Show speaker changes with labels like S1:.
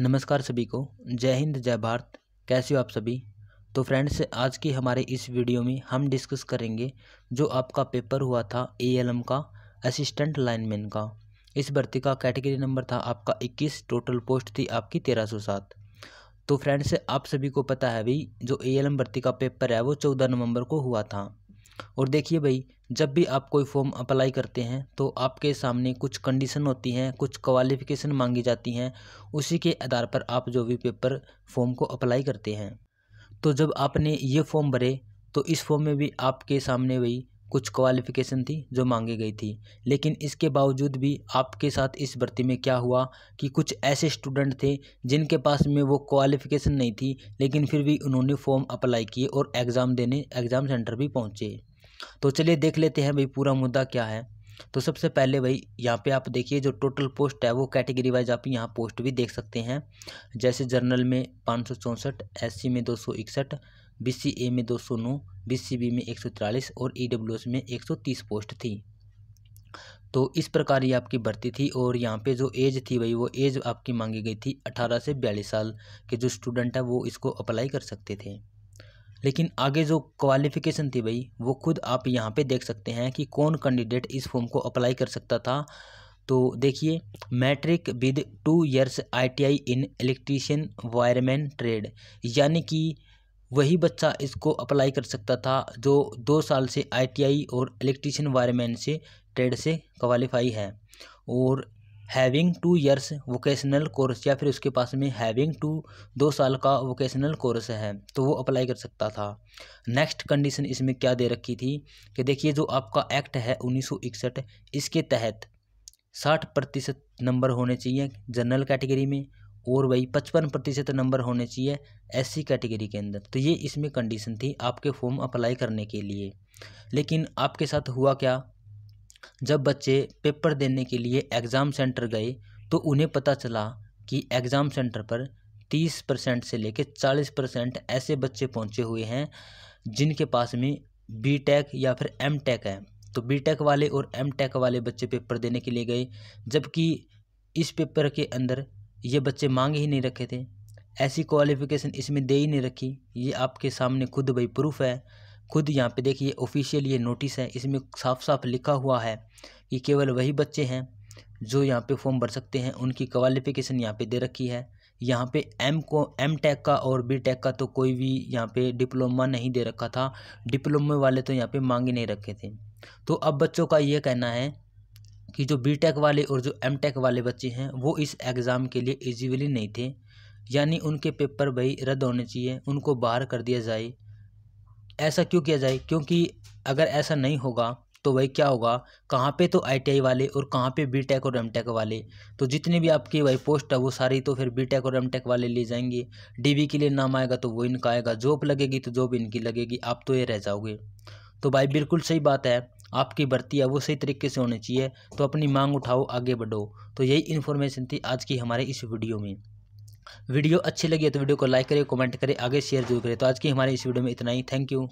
S1: नमस्कार सभी को जय हिंद जय भारत कैसे हो आप सभी तो फ्रेंड्स आज की हमारे इस वीडियो में हम डिस्कस करेंगे जो आपका पेपर हुआ था एएलएम का असिस्टेंट लाइनमैन का इस भर्ती का कैटेगरी नंबर था आपका 21 टोटल पोस्ट थी आपकी 1307 तो फ्रेंड्स आप सभी को पता है भाई जो एएलएम भर्ती का पेपर है वो चौदह नवम्बर को हुआ था और देखिए भाई जब भी आप कोई फॉर्म अप्लाई करते हैं तो आपके सामने कुछ कंडीशन होती हैं कुछ क्वालिफ़िकेशन मांगी जाती हैं उसी के आधार पर आप जो भी पेपर फॉर्म को अप्लाई करते हैं तो जब आपने ये फॉर्म भरे तो इस फॉर्म में भी आपके सामने वही कुछ क्वालिफ़िकेशन थी जो मांगी गई थी लेकिन इसके बावजूद भी आपके साथ इस भर्ती में क्या हुआ कि कुछ ऐसे स्टूडेंट थे जिनके पास में वो क्वालिफ़िकेशन नहीं थी लेकिन फिर भी उन्होंने फॉर्म अप्लाई किए और एग्ज़ाम देने एग्ज़ाम सेंटर भी पहुँचे तो चलिए देख लेते हैं भाई पूरा मुद्दा क्या है तो सबसे पहले भाई यहाँ पे आप देखिए जो टोटल पोस्ट है वो कैटेगरी वाइज आप यहाँ पोस्ट भी देख सकते हैं जैसे जर्नल में पाँच सौ चौंसठ एस सी में दो सौ इकसठ बी सी ए में दो सौ नौ बी सी बी में एक सौ चालीस और ई डब्ल्यू एस में एक सौ तीस पोस्ट थी तो इस प्रकार ये आपकी भर्ती थी और यहाँ पे जो एज थी भाई वो एज आपकी मांगी गई थी अठारह से बयालीस साल के जो स्टूडेंट है वो इसको अप्लाई कर सकते थे लेकिन आगे जो क्वालिफ़िकेशन थी भाई वो खुद आप यहाँ पे देख सकते हैं कि कौन कैंडिडेट इस फॉर्म को अप्लाई कर सकता था तो देखिए matric with two years ITI in electrician wireman trade यानी कि वही बच्चा इसको अप्लाई कर सकता था जो दो साल से आईटीआई और इलेक्ट्रीशियन वायरमैन से ट्रेड से क्वालिफाई है और having two years vocational course या फिर उसके पास में हैविंग टू दो साल का वोकेशनल कोर्स है तो वो अप्लाई कर सकता था नेक्स्ट कंडीशन इसमें क्या दे रखी थी कि देखिए जो आपका एक्ट है उन्नीस इसके तहत साठ प्रतिशत नंबर होने चाहिए जनरल कैटेगरी में और वही पचपन प्रतिशत नंबर होने चाहिए एससी कैटेगरी के अंदर तो ये इसमें कंडीशन थी आपके फॉर्म अप्लाई करने के लिए लेकिन आपके साथ हुआ क्या जब बच्चे पेपर देने के लिए एग्ज़ाम सेंटर गए तो उन्हें पता चला कि एग्ज़ाम सेंटर पर तीस परसेंट से लेकर चालीस परसेंट ऐसे बच्चे पहुंचे हुए हैं जिनके पास में बी टेक या फिर एम टेक है तो बी टेक वाले और एम टेक वाले बच्चे पेपर देने के लिए गए जबकि इस पेपर के अंदर ये बच्चे मांग ही नहीं रखे थे ऐसी क्वालिफ़िकेशन इसमें दे ही नहीं रखी ये आपके सामने खुद भाई प्रूफ है खुद यहाँ पे देखिए ऑफिशियल ये नोटिस है इसमें साफ साफ लिखा हुआ है कि केवल वही बच्चे हैं जो यहाँ पे फॉर्म भर सकते हैं उनकी क्वालिफिकेशन यहाँ पे दे रखी है यहाँ पे एम को एम टेक का और बी टेक का तो कोई भी यहाँ पे डिप्लोमा नहीं दे रखा था डिप्लोमे वाले तो यहाँ पे मांग ही नहीं रखे थे तो अब बच्चों का ये कहना है कि जो बी टेक वाले और जो एम टेक वाले बच्चे हैं वो इस एग्ज़ाम के लिए एलिजिबली नहीं थे यानी उनके पेपर भाई रद्द होने चाहिए उनको बाहर कर दिया जाए ऐसा क्यों किया जाए क्योंकि अगर ऐसा नहीं होगा तो वही क्या होगा कहाँ पे तो आईटीआई वाले और कहाँ पे बीटेक और एमटेक वाले तो जितने भी आपकी वही पोस्ट है वो सारी तो फिर बीटेक और एमटेक वाले ले जाएंगे डीबी के लिए नाम आएगा तो वो इनका आएगा जॉब लगेगी तो जॉब इनकी लगेगी आप तो ये रह जाओगे तो भाई बिल्कुल सही बात है आपकी भर्ती है वो सही तरीके से होनी चाहिए तो अपनी मांग उठाओ आगे बढ़ो तो यही इन्फॉर्मेशन थी आज की हमारे इस वीडियो में वीडियो अच्छी लगी है तो वीडियो को लाइक करें कमेंट करें आगे शेयर जरूर करें तो आज की हमारे इस वीडियो में इतना ही थैंक यू